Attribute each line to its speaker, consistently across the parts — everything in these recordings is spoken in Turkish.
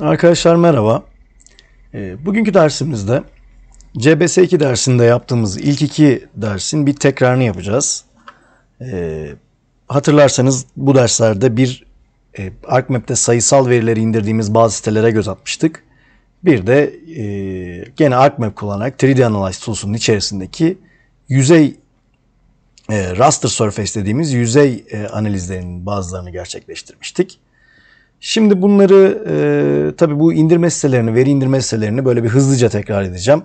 Speaker 1: Arkadaşlar merhaba. Ee, bugünkü dersimizde CBS2 dersinde yaptığımız ilk iki dersin bir tekrarını yapacağız. Ee, hatırlarsanız bu derslerde bir e, ArcMap'te sayısal verileri indirdiğimiz bazı sitelere göz atmıştık. Bir de e, gene ArcMap kullanarak 3D Analyze Tools'un içerisindeki yüzey e, raster surface dediğimiz yüzey analizlerinin bazılarını gerçekleştirmiştik. Şimdi bunları e, tabii bu indirme sitelerini, veri indirme sitelerini böyle bir hızlıca tekrar edeceğim.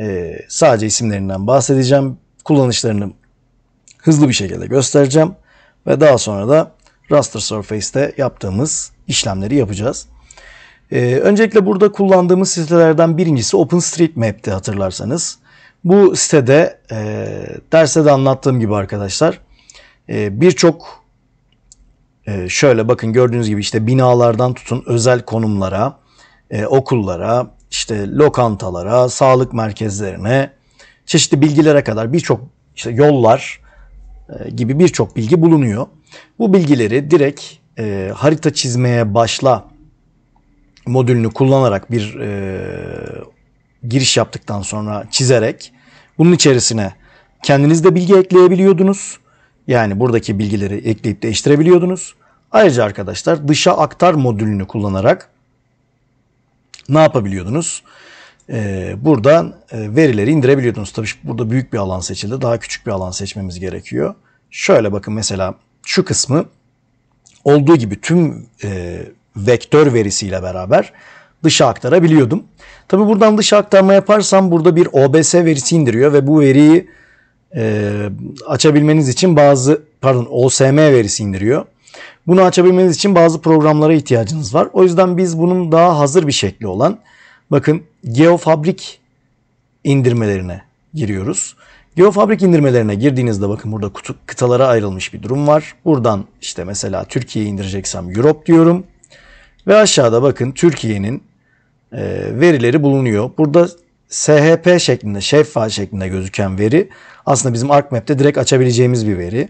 Speaker 1: E, sadece isimlerinden bahsedeceğim. Kullanışlarını hızlı bir şekilde göstereceğim. Ve daha sonra da raster surface'te yaptığımız işlemleri yapacağız. E, öncelikle burada kullandığımız sitelerden birincisi OpenStreetMap'ti hatırlarsanız. Bu sitede e, derste de anlattığım gibi arkadaşlar e, birçok ee, şöyle bakın gördüğünüz gibi işte binalardan tutun özel konumlara, e, okullara, işte lokantalara, sağlık merkezlerine, çeşitli bilgilere kadar birçok işte yollar e, gibi birçok bilgi bulunuyor. Bu bilgileri direkt e, harita çizmeye başla modülünü kullanarak bir e, giriş yaptıktan sonra çizerek bunun içerisine kendiniz de bilgi ekleyebiliyordunuz. Yani buradaki bilgileri ekleyip değiştirebiliyordunuz. Ayrıca arkadaşlar dışa aktar modülünü kullanarak ne yapabiliyordunuz? Ee, buradan e, verileri indirebiliyordunuz. Tabii burada büyük bir alan seçildi. Daha küçük bir alan seçmemiz gerekiyor. Şöyle bakın mesela şu kısmı olduğu gibi tüm e, vektör verisiyle beraber dışa aktarabiliyordum. Tabii buradan dışa aktarma yaparsam burada bir OBS verisi indiriyor ve bu veriyi e, açabilmeniz için bazı pardon OSM verisi indiriyor. Bunu açabilmeniz için bazı programlara ihtiyacınız var. O yüzden biz bunun daha hazır bir şekli olan bakın Geofabrik indirmelerine giriyoruz. Geofabrik indirmelerine girdiğinizde bakın burada kutu, kıtalara ayrılmış bir durum var. Buradan işte mesela Türkiye'yi indireceksem Europe diyorum. Ve aşağıda bakın Türkiye'nin e, verileri bulunuyor. Burada SHP şeklinde, şeffaf şeklinde gözüken veri aslında bizim ArcMap'te direkt açabileceğimiz bir veri.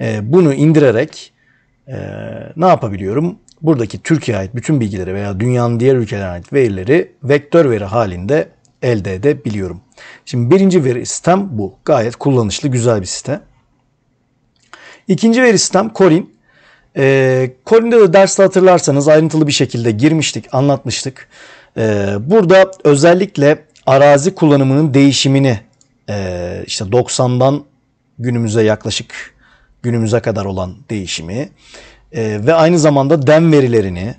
Speaker 1: E, bunu indirerek e, ne yapabiliyorum? Buradaki Türkiye'ye ait bütün bilgileri veya dünyanın diğer ülkelerine ait verileri vektör veri halinde elde edebiliyorum. Şimdi birinci veri sistem bu. Gayet kullanışlı, güzel bir sistem. İkinci veri sistem Corin. E, Corin'de de derste hatırlarsanız ayrıntılı bir şekilde girmiştik, anlatmıştık. E, burada özellikle arazi kullanımının değişimini e, işte 90'dan günümüze yaklaşık günümüze kadar olan değişimi e, ve aynı zamanda dem verilerini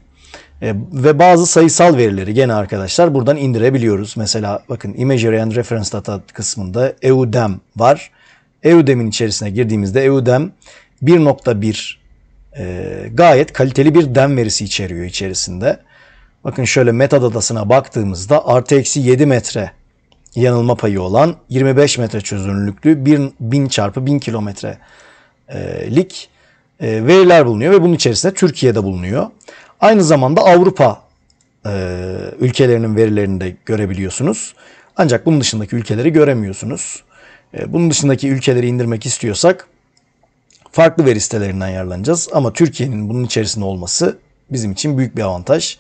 Speaker 1: e, ve bazı sayısal verileri gene arkadaşlar buradan indirebiliyoruz. Mesela bakın Imagery and Reference Data kısmında EUDEM var. EUDEM'in içerisine girdiğimizde EUDEM 1.1 e, gayet kaliteli bir dem verisi içeriyor içerisinde. Bakın şöyle metadatasına baktığımızda artı eksi 7 metre yanılma payı olan 25 metre çözünürlüklü 1000 çarpı 1000 kilometre e, lik e, veriler bulunuyor ve bunun içerisinde Türkiye'de bulunuyor. Aynı zamanda Avrupa e, ülkelerinin verilerini de görebiliyorsunuz. Ancak bunun dışındaki ülkeleri göremiyorsunuz. Bunun dışındaki ülkeleri indirmek istiyorsak farklı veri sitelerinden yararlanacağız. Ama Türkiye'nin bunun içerisinde olması bizim için büyük bir avantaj.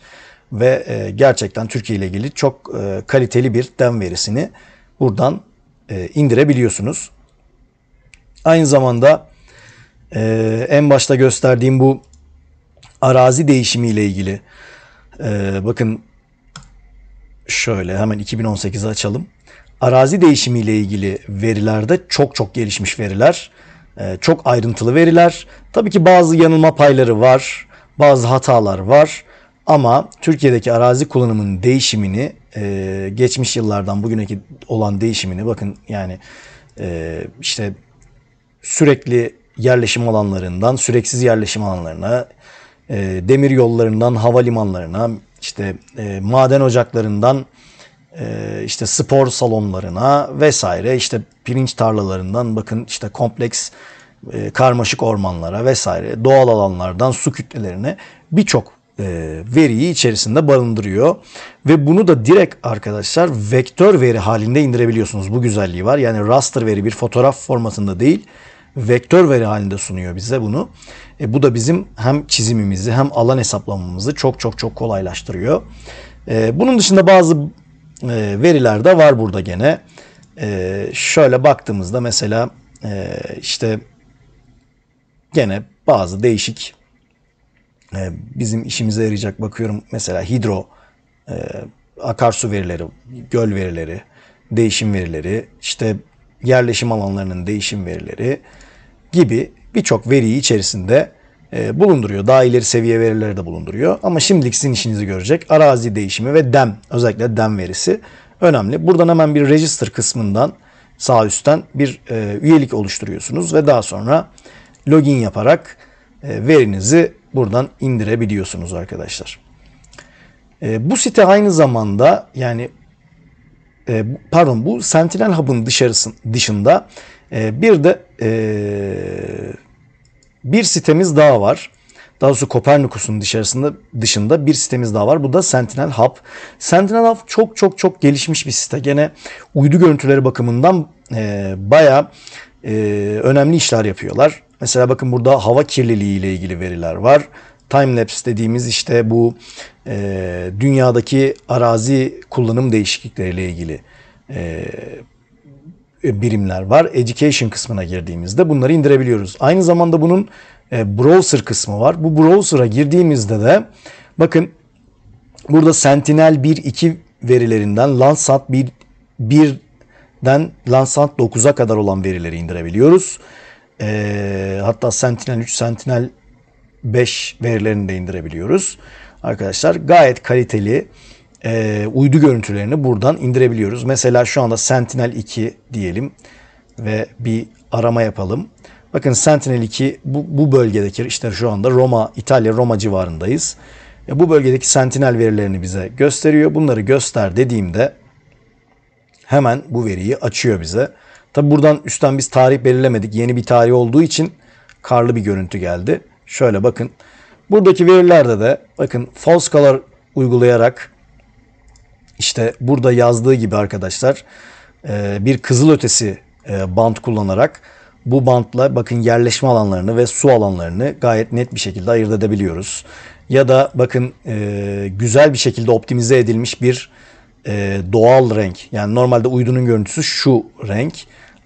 Speaker 1: Ve gerçekten Türkiye ile ilgili çok kaliteli bir dem verisini buradan indirebiliyorsunuz. Aynı zamanda e, en başta gösterdiğim bu arazi değişimi ile ilgili e, bakın şöyle hemen 2018'i açalım. Arazi değişimi ile ilgili verilerde çok çok gelişmiş veriler. E, çok ayrıntılı veriler. Tabii ki bazı yanılma payları var. Bazı hatalar var. Ama Türkiye'deki arazi kullanımının değişimini e, geçmiş yıllardan bugüneki olan değişimini bakın yani e, işte sürekli yerleşim alanlarından süreksiz yerleşim alanlarına, e, demir yollarından havalimanlarına, işte e, maden ocaklarından e, işte spor salonlarına vesaire, işte pirinç tarlalarından bakın işte kompleks e, karmaşık ormanlara vesaire, doğal alanlardan su kütlelerine birçok e, veriyi içerisinde barındırıyor. Ve bunu da direkt arkadaşlar vektör veri halinde indirebiliyorsunuz. Bu güzelliği var. Yani raster veri bir fotoğraf formatında değil vektör veri halinde sunuyor bize bunu. E, bu da bizim hem çizimimizi hem alan hesaplamamızı çok çok çok kolaylaştırıyor. E, bunun dışında bazı e, veriler de var burada gene. E, şöyle baktığımızda mesela e, işte gene bazı değişik e, bizim işimize yarayacak bakıyorum. Mesela hidro, e, akarsu verileri, göl verileri, değişim verileri, işte yerleşim alanlarının değişim verileri, gibi birçok veriyi içerisinde e, bulunduruyor. Daha ileri seviye verileri de bulunduruyor. Ama şimdilik sizin işinizi görecek. Arazi değişimi ve dem özellikle dem verisi önemli. Buradan hemen bir register kısmından sağ üstten bir e, üyelik oluşturuyorsunuz ve daha sonra login yaparak e, verinizi buradan indirebiliyorsunuz arkadaşlar. bu site aynı zamanda yani pardon bu Sentinel Hub'ın dışarısın, dışında ee, bir de e, bir sitemiz daha var. Daha doğrusu Kopernikus'un dışarısında dışında bir sitemiz daha var. Bu da Sentinel Hub. Sentinel Hub çok çok çok gelişmiş bir site. Gene uydu görüntüleri bakımından e, bayağı e, önemli işler yapıyorlar. Mesela bakın burada hava kirliliği ile ilgili veriler var. Timelapse dediğimiz işte bu e, dünyadaki arazi kullanım değişiklikleriyle ilgili e, e, birimler var. Education kısmına girdiğimizde bunları indirebiliyoruz. Aynı zamanda bunun e, browser kısmı var. Bu browser'a girdiğimizde de bakın burada Sentinel 1 2 verilerinden Landsat 1 1'den Landsat 9'a kadar olan verileri indirebiliyoruz. E, hatta Sentinel 3, Sentinel 5 verilerini de indirebiliyoruz. Arkadaşlar gayet kaliteli e, uydu görüntülerini buradan indirebiliyoruz. Mesela şu anda Sentinel-2 diyelim ve bir arama yapalım. Bakın Sentinel-2 bu, bu bölgedeki işte şu anda Roma, İtalya, Roma civarındayız. E, bu bölgedeki Sentinel verilerini bize gösteriyor. Bunları göster dediğimde hemen bu veriyi açıyor bize. Tabi buradan üstten biz tarih belirlemedik. Yeni bir tarih olduğu için karlı bir görüntü geldi. Şöyle bakın. Buradaki verilerde de bakın false color uygulayarak işte burada yazdığı gibi arkadaşlar e, bir kızılötesi e, bant kullanarak bu bantla bakın yerleşme alanlarını ve su alanlarını gayet net bir şekilde ayırt edebiliyoruz. Ya da bakın e, güzel bir şekilde optimize edilmiş bir doğal renk. Yani normalde uydunun görüntüsü şu renk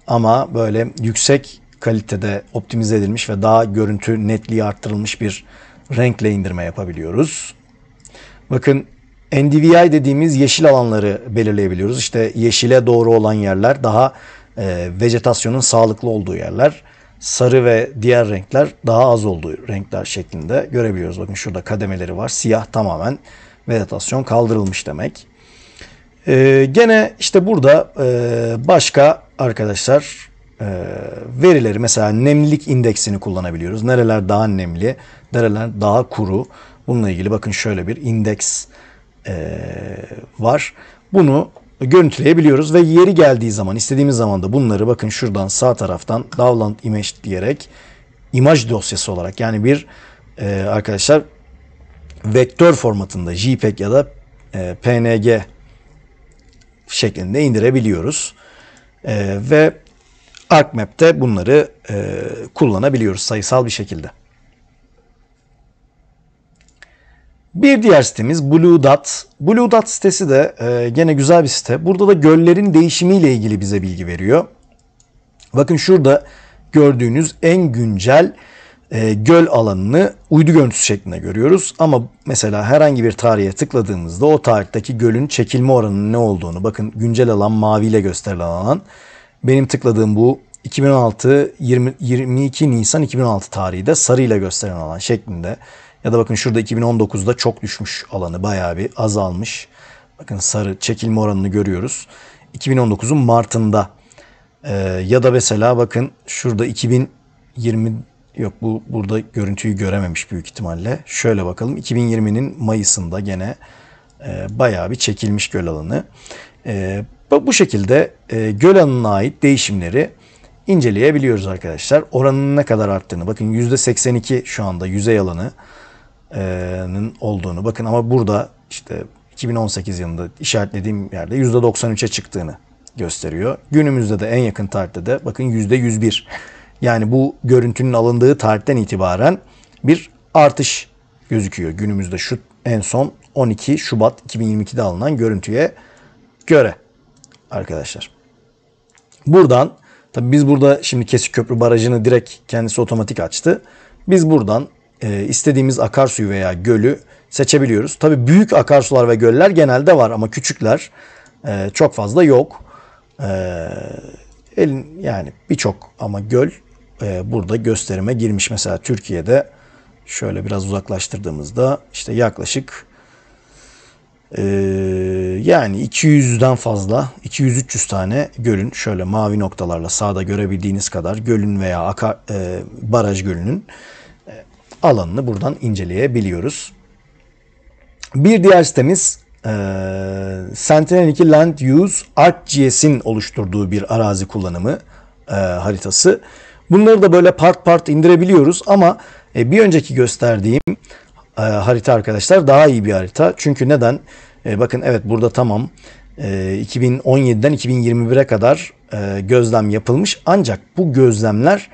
Speaker 1: ama böyle yüksek kalitede optimize edilmiş ve daha görüntü netliği arttırılmış bir renkle indirme yapabiliyoruz. Bakın NDVI dediğimiz yeşil alanları belirleyebiliyoruz. İşte yeşile doğru olan yerler daha e, vejetasyonun sağlıklı olduğu yerler. Sarı ve diğer renkler daha az olduğu renkler şeklinde görebiliyoruz. Bakın şurada kademeleri var. Siyah tamamen vejetasyon kaldırılmış demek. E, gene işte burada e, başka arkadaşlar e, verileri mesela nemlilik indeksini kullanabiliyoruz. Nereler daha nemli, nereler daha kuru. Bununla ilgili bakın şöyle bir indeks e, var. Bunu görüntüleyebiliyoruz ve yeri geldiği zaman istediğimiz zaman da bunları bakın şuradan sağ taraftan download image diyerek imaj dosyası olarak yani bir e, arkadaşlar vektör formatında JPEG ya da e, PNG şeklinde indirebiliyoruz. E, ve ArcMap'te bunları e, kullanabiliyoruz sayısal bir şekilde. Bir diğer sitemiz Blue Dot. Blue Dot sitesi de e, gene güzel bir site. Burada da göllerin değişimiyle ilgili bize bilgi veriyor. Bakın şurada gördüğünüz en güncel e, göl alanını uydu görüntüsü şeklinde görüyoruz. Ama mesela herhangi bir tarihe tıkladığımızda o tarihteki gölün çekilme oranının ne olduğunu bakın güncel alan maviyle gösterilen alan. Benim tıkladığım bu 2016 20, 22 Nisan 2016 tarihi de sarıyla gösterilen alan şeklinde ya da bakın şurada 2019'da çok düşmüş alanı bayağı bir azalmış. Bakın sarı çekilme oranını görüyoruz. 2019'un Mart'ında e, ya da mesela bakın şurada 2020 yok bu burada görüntüyü görememiş büyük ihtimalle. Şöyle bakalım 2020'nin Mayıs'ında gene e, bayağı bir çekilmiş göl alanı. E, bu şekilde e, göl alanına ait değişimleri inceleyebiliyoruz arkadaşlar. Oranın ne kadar arttığını bakın %82 şu anda yüzey alanı olduğunu. Bakın ama burada işte 2018 yılında işaretlediğim yerde %93'e çıktığını gösteriyor. Günümüzde de en yakın tarihte de bakın %101. Yani bu görüntünün alındığı tarihten itibaren bir artış gözüküyor. Günümüzde şu en son 12 Şubat 2022'de alınan görüntüye göre arkadaşlar. Buradan tabi biz burada şimdi Kesik Köprü Barajı'nı direkt kendisi otomatik açtı. Biz buradan e, istediğimiz akarsuyu veya gölü seçebiliyoruz. Tabi büyük akarsular ve göller genelde var ama küçükler e, çok fazla yok. E, elin yani birçok ama göl e, burada gösterime girmiş. Mesela Türkiye'de şöyle biraz uzaklaştırdığımızda işte yaklaşık e, yani 200'den fazla 200-300 tane gölün şöyle mavi noktalarla sağda görebildiğiniz kadar gölün veya akar, e, baraj gölünün alanını buradan inceleyebiliyoruz. Bir diğer sitemiz e, Sentinel-2 Land Use ArcGIS'in oluşturduğu bir arazi kullanımı e, haritası. Bunları da böyle part part indirebiliyoruz ama e, bir önceki gösterdiğim e, harita arkadaşlar daha iyi bir harita. Çünkü neden? E, bakın evet burada tamam e, 2017'den 2021'e kadar e, gözlem yapılmış ancak bu gözlemler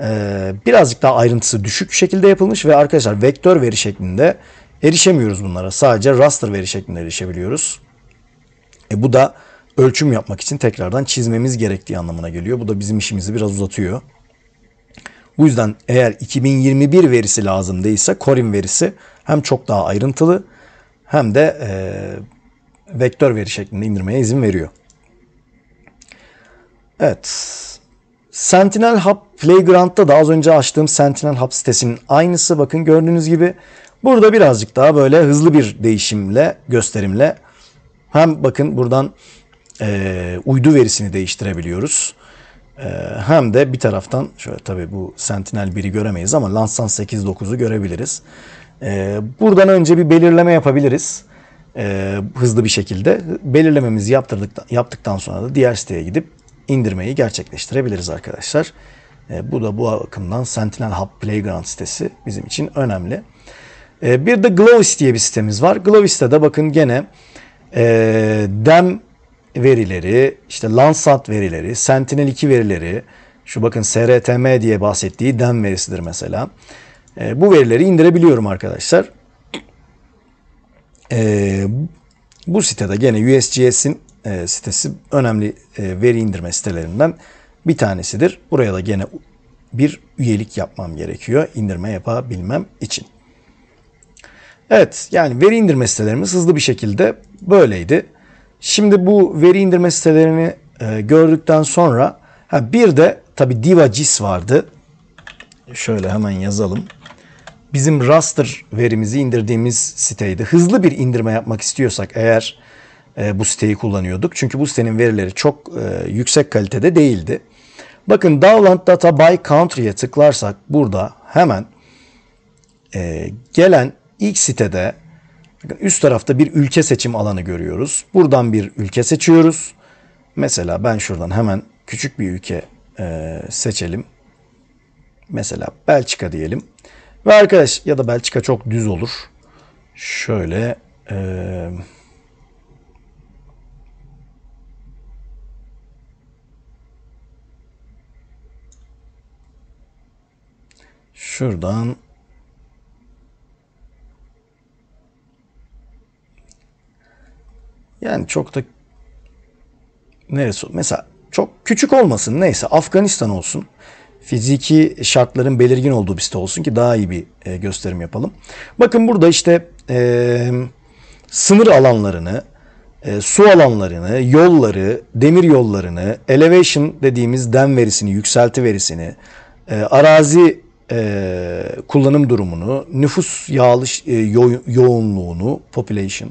Speaker 1: ee, birazcık daha ayrıntısı düşük şekilde yapılmış ve arkadaşlar vektör veri şeklinde erişemiyoruz bunlara. Sadece raster veri şeklinde erişebiliyoruz. E bu da ölçüm yapmak için tekrardan çizmemiz gerektiği anlamına geliyor. Bu da bizim işimizi biraz uzatıyor. Bu yüzden eğer 2021 verisi lazım değilse Corin verisi hem çok daha ayrıntılı hem de e, vektör veri şeklinde indirmeye izin veriyor. Evet. Sentinel Hub Playground'da da az önce açtığım Sentinel Hub sitesinin aynısı. Bakın gördüğünüz gibi burada birazcık daha böyle hızlı bir değişimle, gösterimle hem bakın buradan e, uydu verisini değiştirebiliyoruz. E, hem de bir taraftan şöyle tabii bu Sentinel 1'i göremeyiz ama Lansan 8-9'u görebiliriz. E, buradan önce bir belirleme yapabiliriz. E, hızlı bir şekilde belirlememizi yaptırdıktan, yaptıktan sonra da diğer siteye gidip indirmeyi gerçekleştirebiliriz arkadaşlar. E, bu da bu akımdan Sentinel Hub Playground sitesi bizim için önemli. E, bir de Glovis diye bir sitemiz var. Glovis'te de bakın gene e, dem verileri, işte Landsat verileri, Sentinel-2 verileri, şu bakın SRTM diye bahsettiği dem verisidir mesela. bu verileri indirebiliyorum arkadaşlar. E, bu sitede gene USGS'in e, sitesi önemli e, veri indirme sitelerinden bir tanesidir. Buraya da gene bir üyelik yapmam gerekiyor indirme yapabilmem için. Evet yani veri indirme sitelerimiz hızlı bir şekilde böyleydi. Şimdi bu veri indirme sitelerini e, gördükten sonra ha bir de tabi DivaGIS vardı. Şöyle hemen yazalım. Bizim raster verimizi indirdiğimiz siteydi. Hızlı bir indirme yapmak istiyorsak eğer e, bu siteyi kullanıyorduk. Çünkü bu sitenin verileri çok e, yüksek kalitede değildi. Bakın Download Data by Country'ye tıklarsak burada hemen e, gelen ilk sitede üst tarafta bir ülke seçim alanı görüyoruz. Buradan bir ülke seçiyoruz. Mesela ben şuradan hemen küçük bir ülke seçelim. Mesela Belçika diyelim. Ve arkadaş ya da Belçika çok düz olur. Şöyle e, şuradan yani çok da neresi mesela çok küçük olmasın neyse Afganistan olsun. Fiziki şartların belirgin olduğu bir site olsun ki daha iyi bir e, gösterim yapalım. Bakın burada işte e, sınır alanlarını, e, su alanlarını, yolları, demir yollarını, elevation dediğimiz den verisini, yükselti verisini, e, arazi e, kullanım durumunu, nüfus yağlı e, yo- yoğunluğunu, population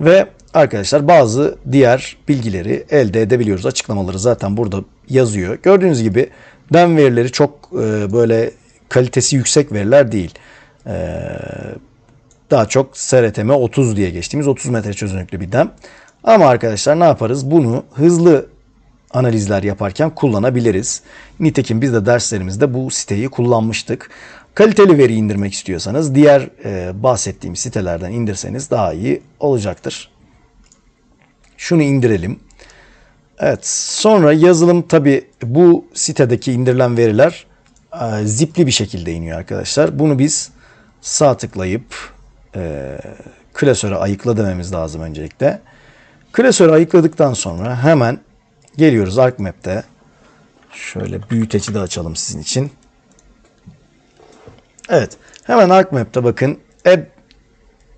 Speaker 1: ve arkadaşlar bazı diğer bilgileri elde edebiliyoruz. Açıklamaları zaten burada yazıyor. Gördüğünüz gibi DEM verileri çok e, böyle kalitesi yüksek veriler değil. E, daha çok SRTM 30 diye geçtiğimiz 30 metre çözünürlüklü bir DEM. Ama arkadaşlar ne yaparız? Bunu hızlı analizler yaparken kullanabiliriz. Nitekim biz de derslerimizde bu siteyi kullanmıştık. Kaliteli veri indirmek istiyorsanız diğer e, bahsettiğim sitelerden indirseniz daha iyi olacaktır. Şunu indirelim. Evet sonra yazılım tabi bu sitedeki indirilen veriler e, zipli bir şekilde iniyor arkadaşlar. Bunu biz sağ tıklayıp e, klasöre ayıkla dememiz lazım öncelikle. Klasörü ayıkladıktan sonra hemen Geliyoruz ArcMap'te. Şöyle büyüteci de açalım sizin için. Evet. Hemen ArcMap'te bakın. App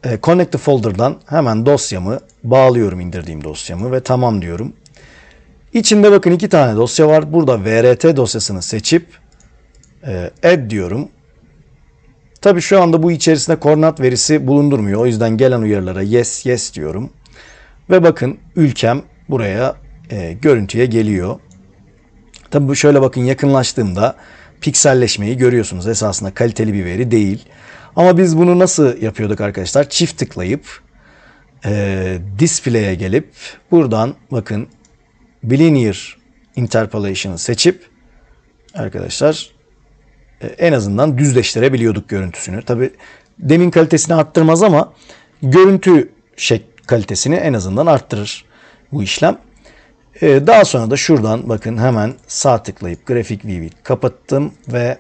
Speaker 1: e, e, Connect to Folder'dan hemen dosyamı bağlıyorum indirdiğim dosyamı ve tamam diyorum. İçinde bakın iki tane dosya var. Burada VRT dosyasını seçip e, add diyorum. Tabi şu anda bu içerisinde koordinat verisi bulundurmuyor. O yüzden gelen uyarılara yes yes diyorum. Ve bakın ülkem buraya e, görüntüye geliyor. Tabi şöyle bakın yakınlaştığımda pikselleşmeyi görüyorsunuz. Esasında kaliteli bir veri değil. Ama biz bunu nasıl yapıyorduk arkadaşlar? Çift tıklayıp e, display'e gelip buradan bakın bilinear interpolation'ı seçip arkadaşlar e, en azından düzleştirebiliyorduk görüntüsünü. Tabi demin kalitesini arttırmaz ama görüntü şek kalitesini en azından arttırır bu işlem. E, daha sonra da şuradan bakın hemen sağ tıklayıp grafik view'i kapattım ve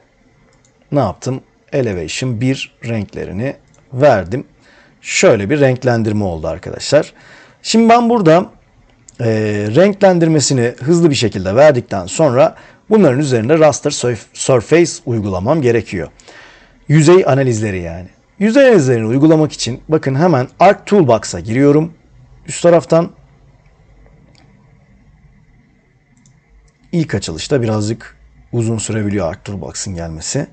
Speaker 1: ne yaptım? Elevation 1 renklerini verdim. Şöyle bir renklendirme oldu arkadaşlar. Şimdi ben burada e, renklendirmesini hızlı bir şekilde verdikten sonra bunların üzerinde raster surf surface uygulamam gerekiyor. Yüzey analizleri yani. Yüzey analizlerini uygulamak için bakın hemen Arc Toolbox'a giriyorum. Üst taraftan ilk açılışta birazcık uzun sürebiliyor Arctur Box'ın gelmesi.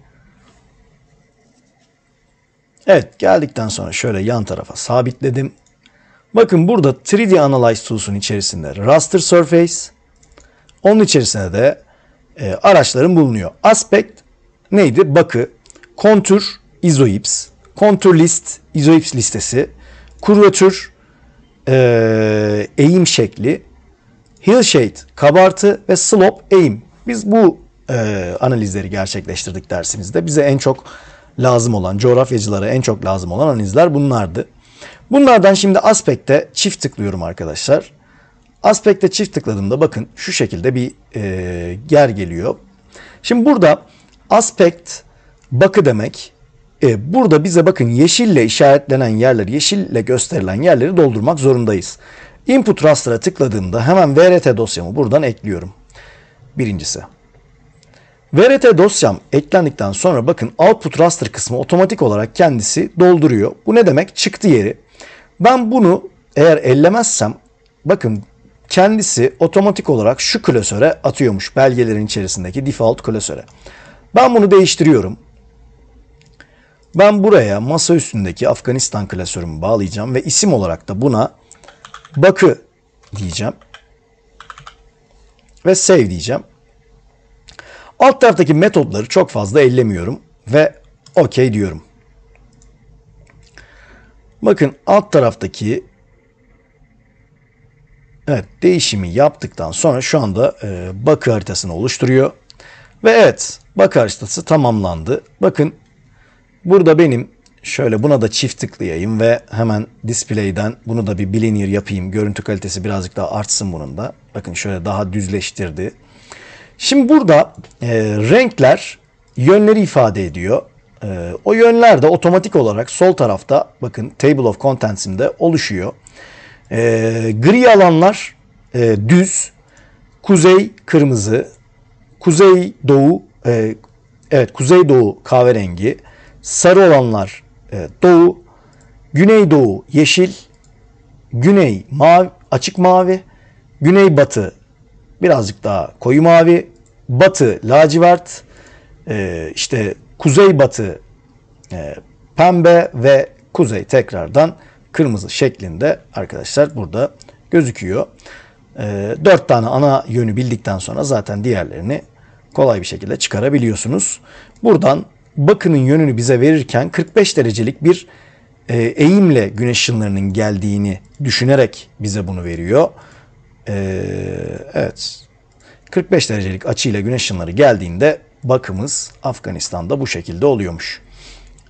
Speaker 1: Evet geldikten sonra şöyle yan tarafa sabitledim. Bakın burada 3D Analyze Tools'un içerisinde Raster Surface. Onun içerisinde de e, araçların bulunuyor. Aspect neydi? Bakı, kontür, izoips, kontür list, izoips listesi, kurvatür, e, eğim şekli, hill shade kabartı ve slope eğim. Biz bu e, analizleri gerçekleştirdik dersimizde. Bize en çok lazım olan, coğrafyacılara en çok lazım olan analizler bunlardı. Bunlardan şimdi aspekte çift tıklıyorum arkadaşlar. Aspekte çift tıkladığımda bakın şu şekilde bir e, yer geliyor. Şimdi burada aspekt bakı demek. E, burada bize bakın yeşille işaretlenen yerleri, yeşille gösterilen yerleri doldurmak zorundayız. Input raster'a tıkladığımda hemen VRT dosyamı buradan ekliyorum. Birincisi. VRT dosyam eklendikten sonra bakın output raster kısmı otomatik olarak kendisi dolduruyor. Bu ne demek? Çıktı yeri. Ben bunu eğer ellemezsem bakın kendisi otomatik olarak şu klasöre atıyormuş belgelerin içerisindeki default klasöre. Ben bunu değiştiriyorum. Ben buraya masa üstündeki Afganistan klasörümü bağlayacağım ve isim olarak da buna Bakü diyeceğim. Ve save diyeceğim. Alt taraftaki metodları çok fazla ellemiyorum ve OK diyorum. Bakın alt taraftaki evet, değişimi yaptıktan sonra şu anda e, bakı haritasını oluşturuyor. Ve evet bakı haritası tamamlandı. Bakın burada benim Şöyle buna da çift tıklayayım ve hemen display'den bunu da bir bilinir yapayım. Görüntü kalitesi birazcık daha artsın bunun da. Bakın şöyle daha düzleştirdi. Şimdi burada e, renkler yönleri ifade ediyor. E, o yönler de otomatik olarak sol tarafta bakın Table of Contents'imde oluşuyor. E, gri alanlar e, düz, kuzey kırmızı, kuzey doğu e, evet kuzey doğu kahverengi, sarı olanlar e, doğu, güneydoğu yeşil, güney mavi, açık mavi, güneybatı birazcık daha koyu mavi, batı lacivert, e, işte kuzeybatı e, pembe ve kuzey tekrardan kırmızı şeklinde arkadaşlar burada gözüküyor. E, dört tane ana yönü bildikten sonra zaten diğerlerini kolay bir şekilde çıkarabiliyorsunuz. Buradan bakının yönünü bize verirken 45 derecelik bir e, eğimle güneş ışınlarının geldiğini düşünerek bize bunu veriyor. E, evet. 45 derecelik açıyla güneş ışınları geldiğinde bakımız Afganistan'da bu şekilde oluyormuş.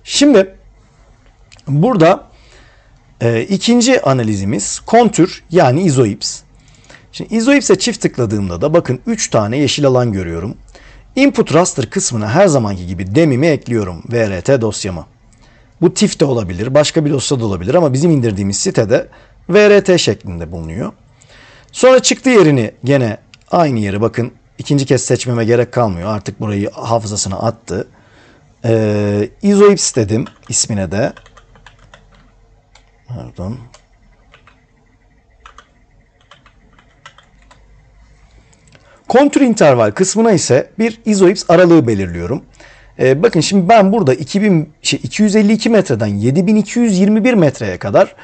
Speaker 1: Şimdi burada e, ikinci analizimiz kontür yani izoips. Şimdi izoipse çift tıkladığımda da bakın 3 tane yeşil alan görüyorum. Input raster kısmına her zamanki gibi demimi ekliyorum VRT dosyamı. Bu TIFF de olabilir, başka bir dosya da olabilir ama bizim indirdiğimiz sitede VRT şeklinde bulunuyor. Sonra çıktı yerini gene aynı yeri bakın ikinci kez seçmeme gerek kalmıyor. Artık burayı hafızasına attı. Ee, izoips dedim ismine de. Pardon Kontür interval kısmına ise bir izoips aralığı belirliyorum. E, bakın şimdi ben burada 2000, şey, 252 metreden 7221 metreye kadar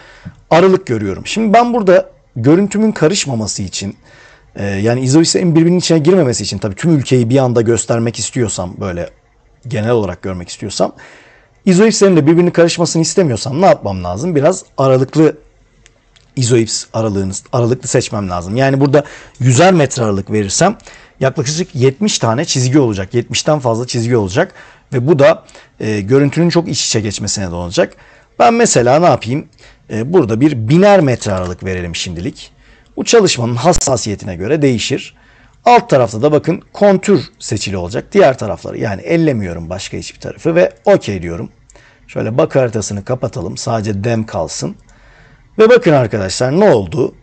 Speaker 1: aralık görüyorum. Şimdi ben burada görüntümün karışmaması için e, yani izoisenin birbirinin içine girmemesi için tabii tüm ülkeyi bir anda göstermek istiyorsam böyle genel olarak görmek istiyorsam izoipslerin de birbirinin karışmasını istemiyorsam ne yapmam lazım? Biraz aralıklı izoips aralığını aralıklı seçmem lazım. Yani burada 100'er metre aralık verirsem yaklaşık 70 tane çizgi olacak. 70'ten fazla çizgi olacak ve bu da e, görüntünün çok iç içe geçmesine de olacak. Ben mesela ne yapayım? E, burada bir biner metre aralık verelim şimdilik. Bu çalışmanın hassasiyetine göre değişir. Alt tarafta da bakın kontür seçili olacak. Diğer tarafları yani ellemiyorum başka hiçbir tarafı ve okey diyorum. Şöyle bak haritasını kapatalım. Sadece dem kalsın. Ve bakın arkadaşlar ne oldu?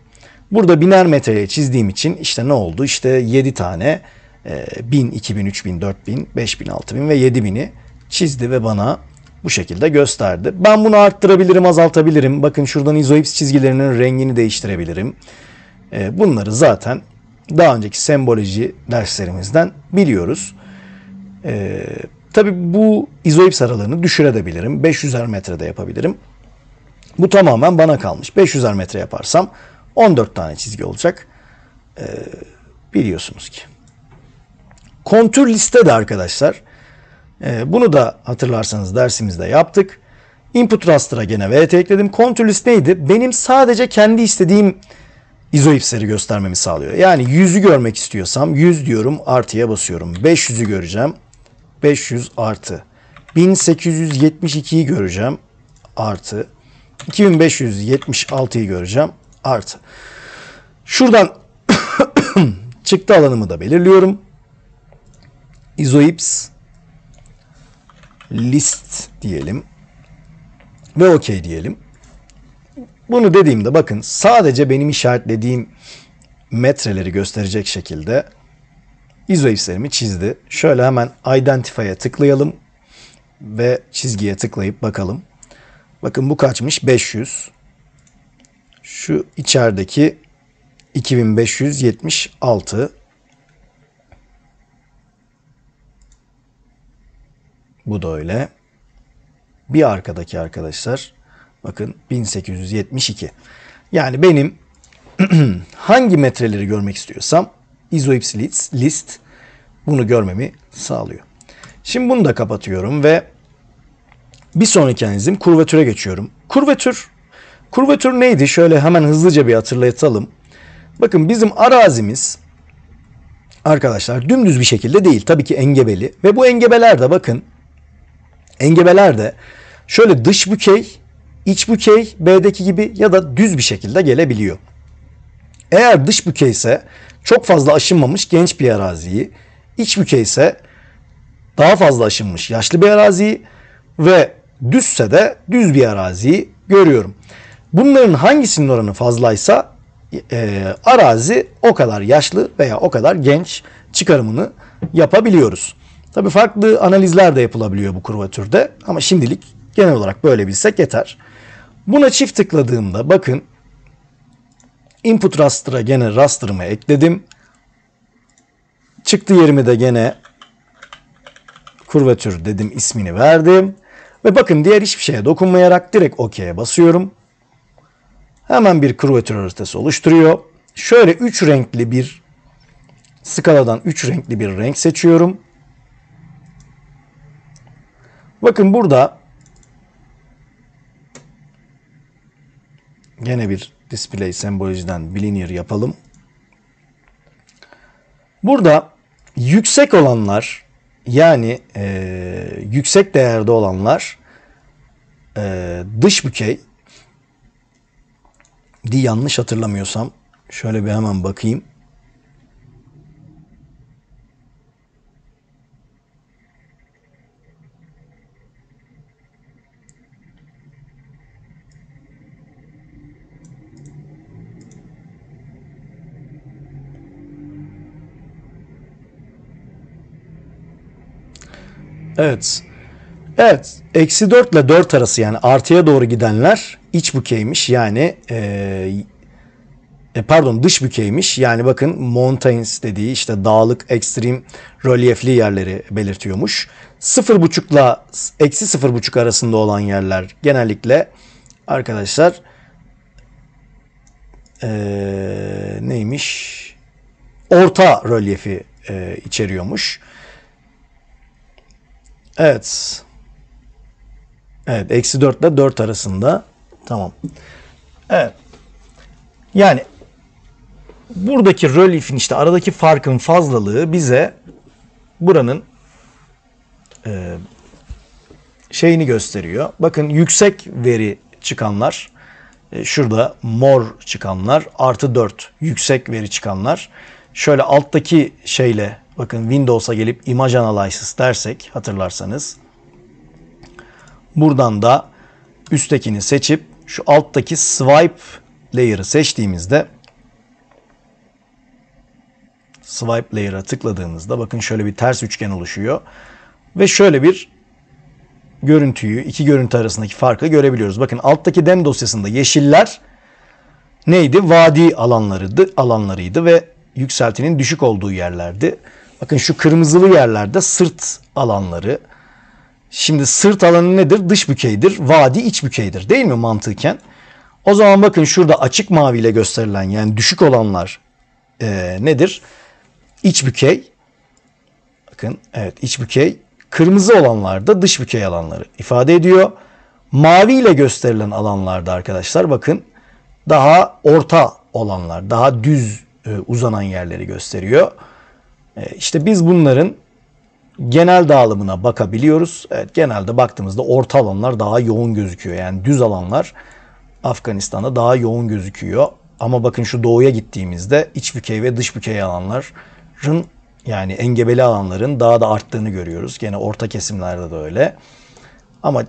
Speaker 1: Burada biner metreye çizdiğim için işte ne oldu? İşte 7 tane 1000, 2000, 3000, 4000, 5000, 6000 ve 7000'i çizdi ve bana bu şekilde gösterdi. Ben bunu arttırabilirim, azaltabilirim. Bakın şuradan izoips çizgilerinin rengini değiştirebilirim. E, bunları zaten daha önceki semboloji derslerimizden biliyoruz. E, tabii bu izoips aralığını düşürebilirim. 500'er metrede yapabilirim. Bu tamamen bana kalmış. 500'er metre yaparsam 14 tane çizgi olacak. Ee, biliyorsunuz ki. Kontür liste de arkadaşlar. Ee, bunu da hatırlarsanız dersimizde yaptık. Input raster'a gene VT ekledim. Kontür list neydi? Benim sadece kendi istediğim izoipsleri göstermemi sağlıyor. Yani 100'ü görmek istiyorsam 100 diyorum artıya basıyorum. 500'ü göreceğim. 500 artı. 1872'yi göreceğim artı. 2576'yı göreceğim. Artı. Şuradan çıktı alanımı da belirliyorum. Isoips list diyelim ve okey diyelim. Bunu dediğimde bakın sadece benim işaretlediğim metreleri gösterecek şekilde izoipslerimi çizdi. Şöyle hemen identify'a tıklayalım ve çizgiye tıklayıp bakalım. Bakın bu kaçmış? 500. Şu içerideki 2576. Bu da öyle. Bir arkadaki arkadaşlar bakın 1872. Yani benim hangi metreleri görmek istiyorsam izoips list bunu görmemi sağlıyor. Şimdi bunu da kapatıyorum ve bir sonraki analizim kurvatüre geçiyorum. Kurvatür, kurvatür neydi? Şöyle hemen hızlıca bir hatırlatalım. Bakın bizim arazimiz arkadaşlar dümdüz bir şekilde değil. Tabii ki engebeli ve bu engebeler de bakın engebeler de şöyle dış bükey, iç bükey B'deki gibi ya da düz bir şekilde gelebiliyor. Eğer dış bükey ise çok fazla aşınmamış genç bir araziyi, iç bükey ise daha fazla aşınmış yaşlı bir araziyi ve Düzse de düz bir araziyi görüyorum. Bunların hangisinin oranı fazlaysa e, arazi o kadar yaşlı veya o kadar genç çıkarımını yapabiliyoruz. Tabii farklı analizler de yapılabiliyor bu kurvatürde ama şimdilik genel olarak böyle bilsek yeter. Buna çift tıkladığımda bakın input raster'a gene raster'ımı ekledim. Çıktı yerimi de gene kurvatür dedim ismini verdim. Ve bakın diğer hiçbir şeye dokunmayarak direkt OK'ye basıyorum. Hemen bir kruvatör haritası oluşturuyor. Şöyle 3 renkli bir skaladan 3 renkli bir renk seçiyorum. Bakın burada gene bir display sembolojiden bilinir yapalım. Burada yüksek olanlar yani e, yüksek değerde olanlar e, dış bükey di yanlış hatırlamıyorsam şöyle bir hemen bakayım. Evet. Evet. Eksi 4 ile 4 arası yani artıya doğru gidenler iç bükeymiş. Yani e, pardon dış bükeymiş. Yani bakın mountains dediği işte dağlık, ekstrem, rölyefli yerleri belirtiyormuş. 0,5 ile eksi 0,5 arasında olan yerler genellikle arkadaşlar e, neymiş? Orta rölyefi e, içeriyormuş. Evet. Evet. Eksi 4 ile 4 arasında. Tamam. Evet. Yani buradaki rölifin işte aradaki farkın fazlalığı bize buranın e, şeyini gösteriyor. Bakın yüksek veri çıkanlar e, şurada mor çıkanlar artı 4 yüksek veri çıkanlar şöyle alttaki şeyle Bakın Windows'a gelip Image Analysis dersek hatırlarsanız. Buradan da üsttekini seçip şu alttaki Swipe Layer'ı seçtiğimizde Swipe Layer'a tıkladığımızda bakın şöyle bir ters üçgen oluşuyor. Ve şöyle bir görüntüyü, iki görüntü arasındaki farkı görebiliyoruz. Bakın alttaki dem dosyasında yeşiller neydi? Vadi alanlarıydı, alanlarıydı ve yükseltinin düşük olduğu yerlerdi. Bakın şu kırmızılı yerlerde sırt alanları. Şimdi sırt alanı nedir? Dış bükeydir. Vadi iç bükeydir değil mi mantıken? O zaman bakın şurada açık maviyle gösterilen yani düşük olanlar e, nedir? İç bükey. Bakın evet iç bükey. Kırmızı olanlar da dış bükey alanları ifade ediyor. Mavi ile gösterilen alanlarda arkadaşlar bakın daha orta olanlar, daha düz e, uzanan yerleri gösteriyor. E, işte biz bunların genel dağılımına bakabiliyoruz. Evet, genelde baktığımızda orta alanlar daha yoğun gözüküyor. Yani düz alanlar Afganistan'da daha yoğun gözüküyor. Ama bakın şu doğuya gittiğimizde iç bükey ve dış bükey alanların yani engebeli alanların daha da arttığını görüyoruz. Gene orta kesimlerde de öyle. Ama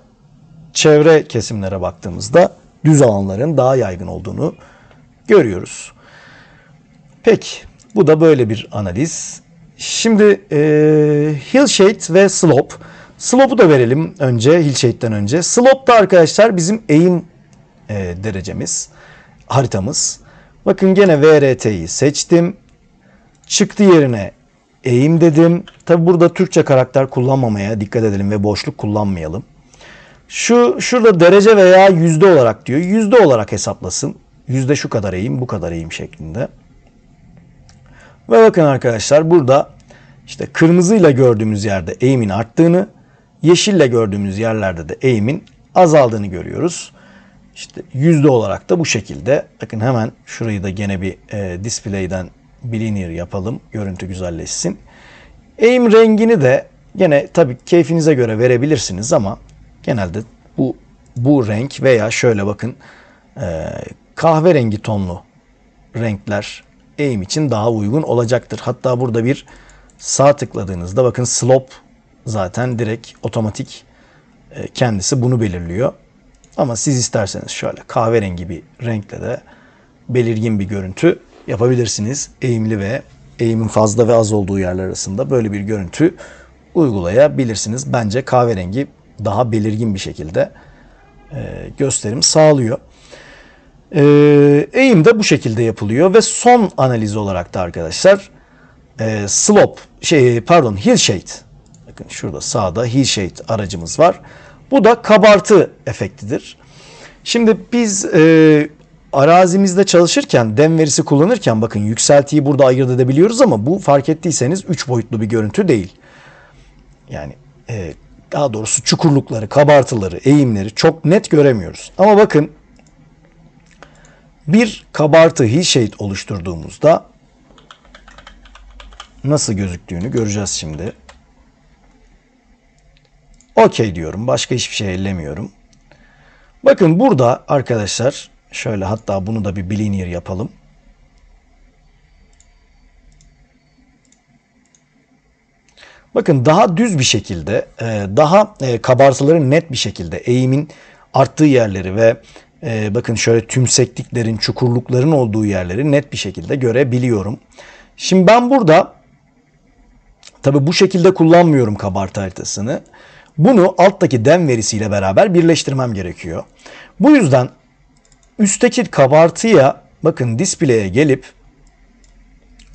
Speaker 1: çevre kesimlere baktığımızda düz alanların daha yaygın olduğunu görüyoruz. Peki bu da böyle bir analiz. Şimdi e, Hillshade ve Slope. Slope'u da verelim önce Hillshade'den önce. Slope da arkadaşlar bizim eğim e, derecemiz, haritamız. Bakın gene VRT'yi seçtim. Çıktı yerine eğim dedim. Tabi burada Türkçe karakter kullanmamaya dikkat edelim ve boşluk kullanmayalım. Şu şurada derece veya yüzde olarak diyor. Yüzde olarak hesaplasın. Yüzde şu kadar eğim, bu kadar eğim şeklinde. Ve bakın arkadaşlar burada işte kırmızıyla gördüğümüz yerde eğimin arttığını, yeşille gördüğümüz yerlerde de eğimin azaldığını görüyoruz. İşte yüzde olarak da bu şekilde. Bakın hemen şurayı da gene bir e, display'den bilinir yapalım. Görüntü güzelleşsin. Eğim rengini de gene tabii keyfinize göre verebilirsiniz ama genelde bu bu renk veya şöyle bakın e, kahverengi tonlu renkler eğim için daha uygun olacaktır. Hatta burada bir sağ tıkladığınızda bakın slope zaten direkt otomatik e, kendisi bunu belirliyor. Ama siz isterseniz şöyle kahverengi bir renkle de belirgin bir görüntü yapabilirsiniz. Eğimli ve eğimin fazla ve az olduğu yerler arasında böyle bir görüntü uygulayabilirsiniz. Bence kahverengi daha belirgin bir şekilde e, gösterim sağlıyor. E, eğim de bu şekilde yapılıyor ve son analiz olarak da arkadaşlar e, slope şey pardon hill shade bakın şurada sağda hill shade aracımız var. Bu da kabartı efektidir. Şimdi biz e, arazimizde çalışırken dem verisi kullanırken bakın yükseltiyi burada ayırt edebiliyoruz ama bu fark ettiyseniz 3 boyutlu bir görüntü değil. Yani e, daha doğrusu çukurlukları, kabartıları, eğimleri çok net göremiyoruz. Ama bakın bir kabartı hillshade oluşturduğumuzda nasıl gözüktüğünü göreceğiz şimdi. Okey diyorum. Başka hiçbir şey ellemiyorum. Bakın burada arkadaşlar şöyle hatta bunu da bir bilinear yapalım. Bakın daha düz bir şekilde, e, daha e, kabartıları net bir şekilde eğimin arttığı yerleri ve e, bakın şöyle tümsekliklerin, çukurlukların olduğu yerleri net bir şekilde görebiliyorum. Şimdi ben burada tabi bu şekilde kullanmıyorum kabartı haritasını. Bunu alttaki den verisiyle beraber birleştirmem gerekiyor. Bu yüzden üstteki kabartıya bakın display'e gelip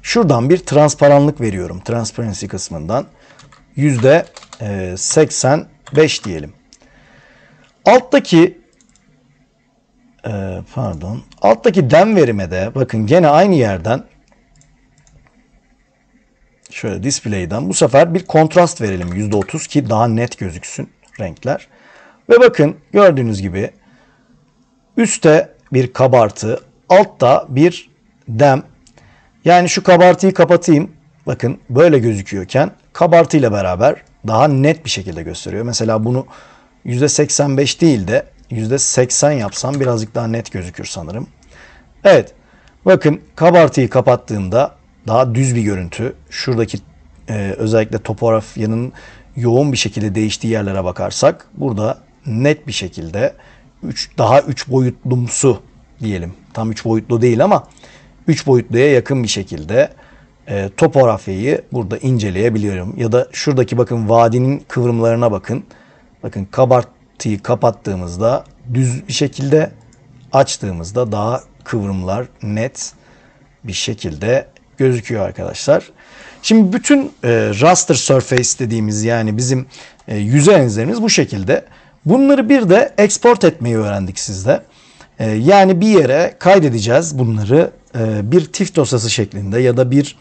Speaker 1: şuradan bir transparanlık veriyorum. Transparency kısmından %85 e, diyelim. Alttaki e, pardon. Alttaki dem verime de bakın gene aynı yerden şöyle display'den bu sefer bir kontrast verelim %30 ki daha net gözüksün renkler. Ve bakın gördüğünüz gibi üstte bir kabartı, altta bir dem. Yani şu kabartıyı kapatayım. Bakın böyle gözüküyorken kabartıyla beraber daha net bir şekilde gösteriyor. Mesela bunu %85 değil de %80 yapsam birazcık daha net gözükür sanırım. Evet. Bakın kabartıyı kapattığımda daha düz bir görüntü. Şuradaki e, özellikle topografyanın yoğun bir şekilde değiştiği yerlere bakarsak burada net bir şekilde üç, daha 3 boyutlumsu diyelim. Tam 3 boyutlu değil ama 3 boyutluya yakın bir şekilde e, topografyayı burada inceleyebiliyorum. Ya da şuradaki bakın vadinin kıvrımlarına bakın. Bakın kabart tıyı kapattığımızda düz bir şekilde açtığımızda daha kıvrımlar net bir şekilde gözüküyor arkadaşlar. Şimdi bütün e, raster surface dediğimiz yani bizim e, yüzeylerimiz bu şekilde. Bunları bir de export etmeyi öğrendik sizde. E, yani bir yere kaydedeceğiz bunları e, bir TIFF dosyası şeklinde ya da bir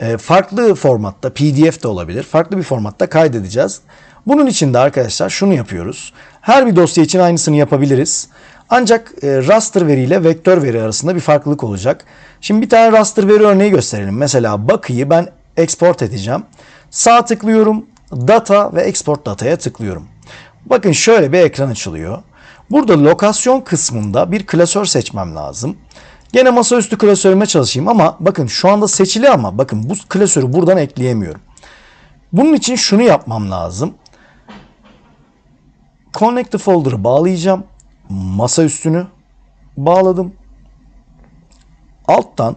Speaker 1: e, farklı formatta PDF de olabilir. Farklı bir formatta kaydedeceğiz. Bunun için de arkadaşlar şunu yapıyoruz. Her bir dosya için aynısını yapabiliriz. Ancak e, raster veri ile vektör veri arasında bir farklılık olacak. Şimdi bir tane raster veri örneği gösterelim. Mesela bakıyı ben export edeceğim. Sağ tıklıyorum. Data ve export data'ya tıklıyorum. Bakın şöyle bir ekran açılıyor. Burada lokasyon kısmında bir klasör seçmem lazım. Gene masaüstü klasörüme çalışayım ama bakın şu anda seçili ama bakın bu klasörü buradan ekleyemiyorum. Bunun için şunu yapmam lazım. Connect the folder'ı bağlayacağım. Masa üstünü bağladım. Alttan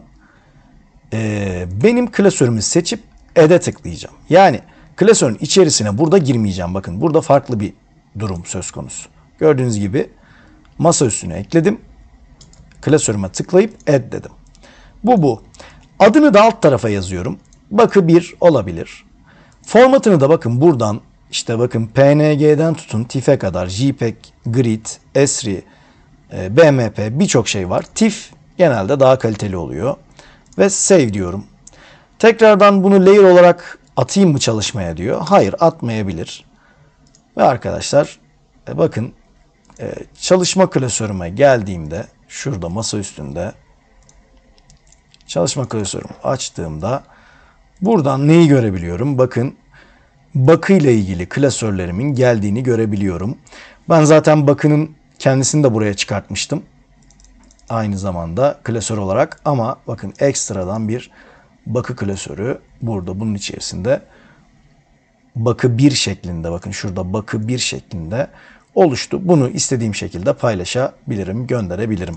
Speaker 1: e, benim klasörümü seçip Add'e tıklayacağım. Yani klasörün içerisine burada girmeyeceğim. Bakın burada farklı bir durum söz konusu. Gördüğünüz gibi masa üstüne ekledim. Klasörüme tıklayıp add dedim. Bu bu. Adını da alt tarafa yazıyorum. Bakı 1 olabilir. Formatını da bakın buradan işte bakın PNG'den tutun TIFF'e kadar JPEG, GRID, ESRI, e, BMP birçok şey var. TIFF genelde daha kaliteli oluyor. Ve save diyorum. Tekrardan bunu layer olarak atayım mı çalışmaya diyor. Hayır atmayabilir. Ve arkadaşlar e, bakın e, çalışma klasörüme geldiğimde şurada masa üstünde çalışma klasörümü açtığımda buradan neyi görebiliyorum? Bakın bakıyla ilgili klasörlerimin geldiğini görebiliyorum. Ben zaten bakının kendisini de buraya çıkartmıştım. Aynı zamanda klasör olarak ama bakın ekstradan bir bakı klasörü burada bunun içerisinde bakı bir şeklinde bakın şurada bakı bir şeklinde oluştu. Bunu istediğim şekilde paylaşabilirim, gönderebilirim.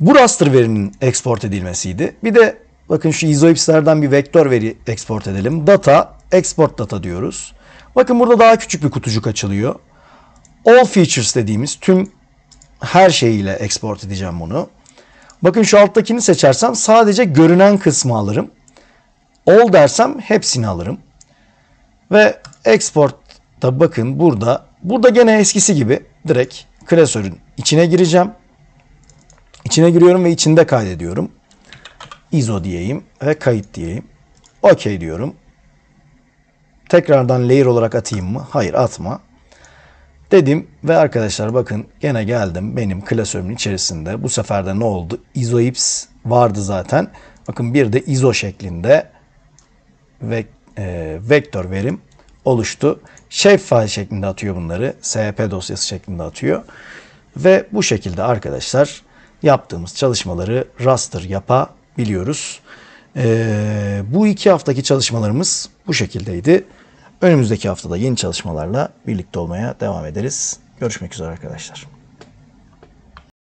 Speaker 1: Bu raster verinin export edilmesiydi. Bir de Bakın şu izoipslerden bir vektör veri export edelim. Data, export data diyoruz. Bakın burada daha küçük bir kutucuk açılıyor. All features dediğimiz tüm her şeyiyle export edeceğim bunu. Bakın şu alttakini seçersem sadece görünen kısmı alırım. All dersem hepsini alırım. Ve export da bakın burada. Burada gene eskisi gibi direkt klasörün içine gireceğim. İçine giriyorum ve içinde kaydediyorum. ISO diyeyim ve kayıt diyeyim. Okey diyorum. Tekrardan layer olarak atayım mı? Hayır atma. Dedim ve arkadaşlar bakın gene geldim benim klasörümün içerisinde. Bu sefer de ne oldu? ISOIPS vardı zaten. Bakın bir de ISO şeklinde ve, e, vektör verim oluştu. Shapefile şeklinde atıyor bunları. SP dosyası şeklinde atıyor. Ve bu şekilde arkadaşlar yaptığımız çalışmaları raster yapa biliyoruz. Ee, bu iki haftaki çalışmalarımız bu şekildeydi. Önümüzdeki haftada yeni çalışmalarla birlikte olmaya devam ederiz. Görüşmek üzere arkadaşlar.